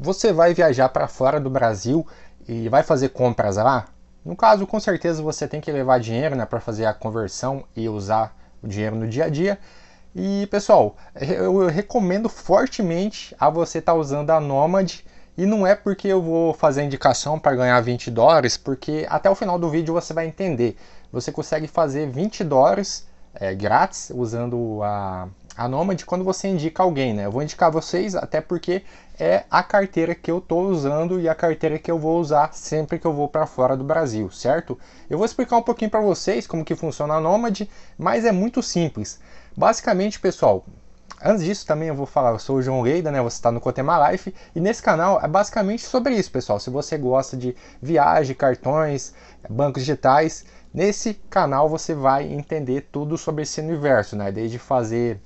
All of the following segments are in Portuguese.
Você vai viajar para fora do Brasil e vai fazer compras lá? No caso, com certeza você tem que levar dinheiro né, para fazer a conversão e usar o dinheiro no dia a dia. E pessoal, eu recomendo fortemente a você estar tá usando a Nomad. E não é porque eu vou fazer indicação para ganhar 20 dólares, porque até o final do vídeo você vai entender. Você consegue fazer 20 dólares é, grátis usando a, a Nomad quando você indica alguém, né? Eu vou indicar vocês até porque é a carteira que eu estou usando e a carteira que eu vou usar sempre que eu vou para fora do Brasil, certo? Eu vou explicar um pouquinho para vocês como que funciona a Nomad, mas é muito simples. Basicamente, pessoal, Antes disso, também eu vou falar, eu sou o João Leida, né? Você está no Cotema Life e nesse canal é basicamente sobre isso, pessoal. Se você gosta de viagem, cartões, bancos digitais, nesse canal você vai entender tudo sobre esse universo, né? Desde fazer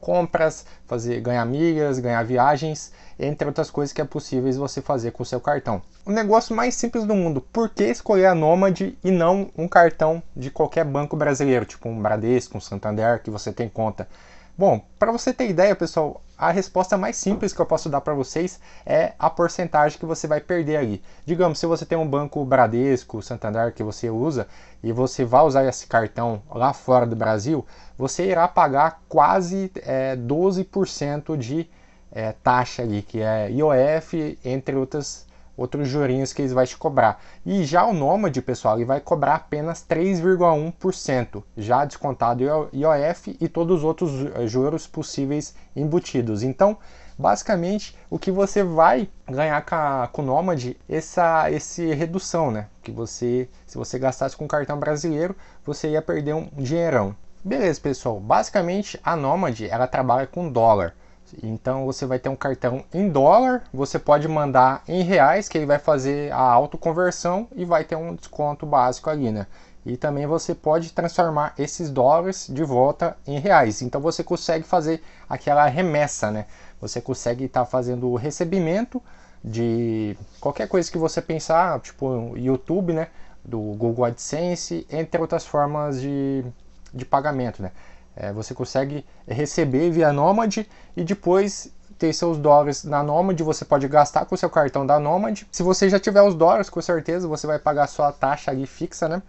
compras, fazer ganhar milhas, ganhar viagens, entre outras coisas que é possível você fazer com o seu cartão. O negócio mais simples do mundo, por que escolher a Nômade e não um cartão de qualquer banco brasileiro, tipo um Bradesco, um Santander, que você tem conta? Bom, para você ter ideia, pessoal, a resposta mais simples que eu posso dar para vocês é a porcentagem que você vai perder ali. Digamos, se você tem um banco Bradesco, Santander que você usa e você vai usar esse cartão lá fora do Brasil, você irá pagar quase é, 12% de é, taxa ali, que é IOF, entre outras outros jurinhos que eles vai te cobrar. E já o Nômade, pessoal, ele vai cobrar apenas 3,1%, já descontado IOF e todos os outros eh, juros possíveis embutidos. Então, basicamente, o que você vai ganhar com, a, com o Nômade, essa, essa redução, né? Que você, se você gastasse com cartão brasileiro, você ia perder um dinheirão. Beleza, pessoal. Basicamente, a Nômade, ela trabalha com dólar. Então você vai ter um cartão em dólar, você pode mandar em reais, que ele vai fazer a autoconversão e vai ter um desconto básico ali, né? E também você pode transformar esses dólares de volta em reais. Então você consegue fazer aquela remessa, né? Você consegue estar tá fazendo o recebimento de qualquer coisa que você pensar, tipo YouTube, né? Do Google AdSense, entre outras formas de, de pagamento, né? É, você consegue receber via Nomad e depois ter seus dólares na Nomad, você pode gastar com seu cartão da Nomad. Se você já tiver os dólares, com certeza você vai pagar sua taxa ali fixa, né?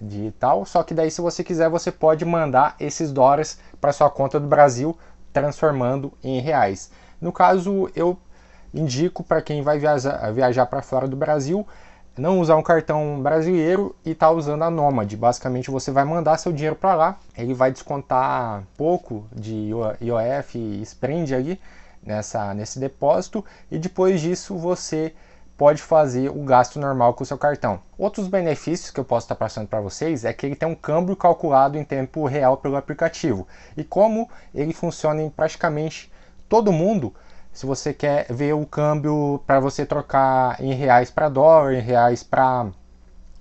De tal. Só que daí, se você quiser, você pode mandar esses dólares para sua conta do Brasil, transformando em reais. No caso, eu indico para quem vai viajar, viajar para fora do Brasil não usar um cartão brasileiro e tá usando a Nomad. Basicamente você vai mandar seu dinheiro para lá, ele vai descontar pouco de IOF e Sprend ali nessa, nesse depósito e depois disso você pode fazer o gasto normal com o seu cartão. Outros benefícios que eu posso estar passando para vocês é que ele tem um câmbio calculado em tempo real pelo aplicativo. E como ele funciona em praticamente todo mundo, se você quer ver o câmbio para você trocar em reais para dólar, em reais para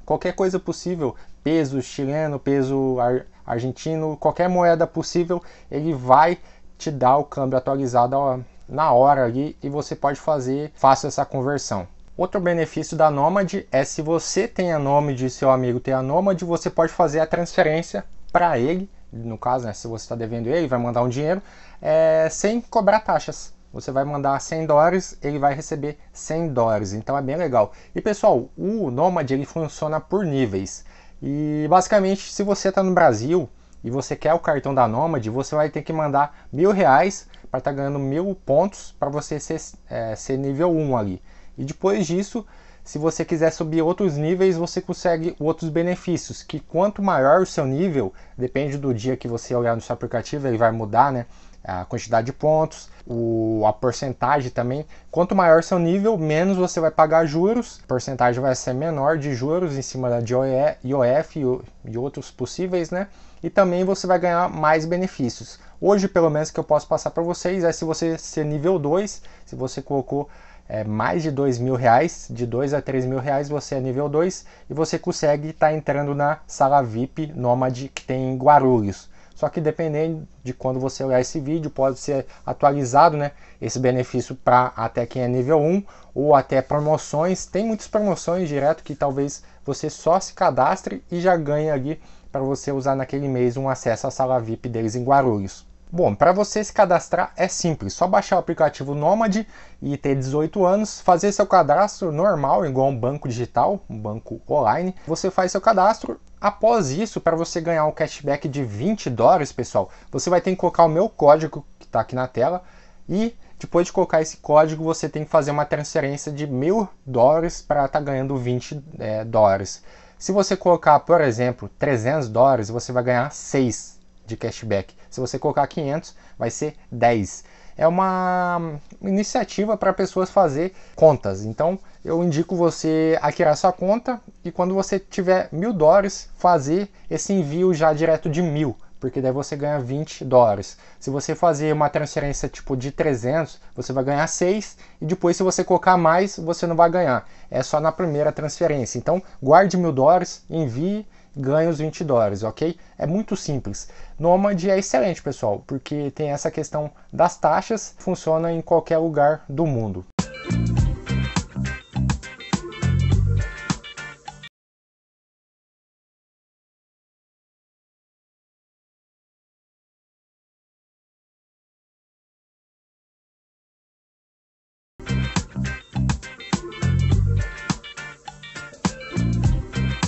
qualquer coisa possível, peso chileno, peso ar argentino, qualquer moeda possível, ele vai te dar o câmbio atualizado na hora ali e você pode fazer fácil essa conversão. Outro benefício da Nomad é se você tem a Nomad e seu amigo tem a Nomad, você pode fazer a transferência para ele, no caso, né, se você está devendo ele, vai mandar um dinheiro, é, sem cobrar taxas. Você vai mandar 100 dólares, ele vai receber 100 dólares. Então é bem legal. E pessoal, o Nomad ele funciona por níveis. E basicamente, se você está no Brasil e você quer o cartão da Nomad, você vai ter que mandar mil reais para estar tá ganhando mil pontos para você ser, é, ser nível 1 ali. E depois disso, se você quiser subir outros níveis, você consegue outros benefícios. Que quanto maior o seu nível, depende do dia que você olhar no seu aplicativo, ele vai mudar, né? a quantidade de pontos, o, a porcentagem também. Quanto maior seu nível, menos você vai pagar juros, a porcentagem vai ser menor de juros em cima da IOE, IOF e, e outros possíveis, né? E também você vai ganhar mais benefícios. Hoje, pelo menos, que eu posso passar para vocês é se você ser nível 2, se você colocou é, mais de dois mil reais, de dois a três mil reais você é nível 2 e você consegue estar tá entrando na sala VIP Nômade que tem em Guarulhos. Só que dependendo de quando você olhar esse vídeo, pode ser atualizado né, esse benefício para até quem é nível 1 ou até promoções. Tem muitas promoções direto que talvez você só se cadastre e já ganhe ali para você usar naquele mês um acesso à sala VIP deles em Guarulhos. Bom, para você se cadastrar é simples, só baixar o aplicativo Nômade e ter 18 anos, fazer seu cadastro normal, igual um banco digital, um banco online. Você faz seu cadastro Após isso, para você ganhar um cashback de 20 dólares, pessoal, você vai ter que colocar o meu código que está aqui na tela e depois de colocar esse código, você tem que fazer uma transferência de mil dólares para estar tá ganhando 20 é, dólares. Se você colocar, por exemplo, 300 dólares, você vai ganhar 6 de cashback. Se você colocar 500, vai ser 10. É uma iniciativa para pessoas fazer contas. Então, eu indico você criar sua conta e quando você tiver mil dólares, fazer esse envio já direto de mil, porque daí você ganha 20 dólares. Se você fazer uma transferência tipo de 300, você vai ganhar 6 e depois se você colocar mais, você não vai ganhar. É só na primeira transferência. Então guarde mil dólares, envie ganhe os 20 dólares, ok? É muito simples. Nomad é excelente, pessoal, porque tem essa questão das taxas, funciona em qualquer lugar do mundo.